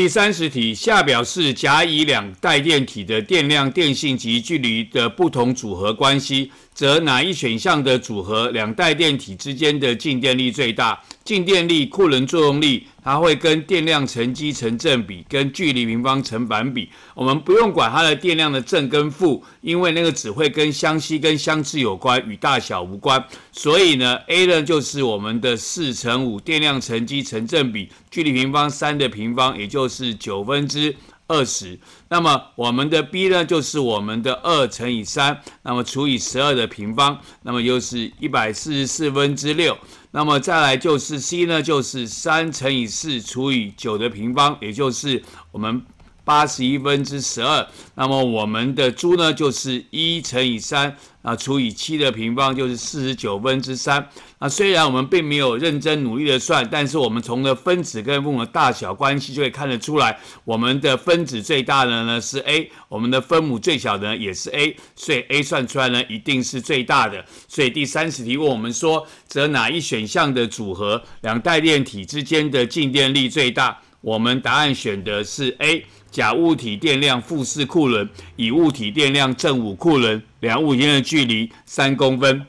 第三十题，下表是甲、乙两带电体的电量、电性及距离的不同组合关系，则哪一选项的组合两带电体之间的静电力最大？静电力库仑作用力，它会跟电量乘积成正比，跟距离平方成反比。我们不用管它的电量的正跟负，因为那个只会跟相吸跟相斥有关，与大小无关。所以呢，A 呢就是我们的四乘五电量乘积成正比，距离平方三的平方，也就是九分之。二十，那么我们的 b 呢，就是我们的二乘以三，那么除以十二的平方，那么又是一百四十四分之六，那么再来就是 c 呢，就是三乘以四除以九的平方，也就是我们。八十一分之十二，那么我们的猪呢就是一乘以三啊除以七的平方就是四十九分之三。啊，虽然我们并没有认真努力的算，但是我们从的分子跟分母大小关系就会看得出来，我们的分子最大的呢是 a，我们的分母最小的也是 a，所以 a 算出来呢一定是最大的。所以第三十题问我们说，择哪一选项的组合，两带电体之间的静电力最大？我们答案选的是 a。甲物体电量负四库仑，乙物体电量正五库仑，两物间的距离三公分。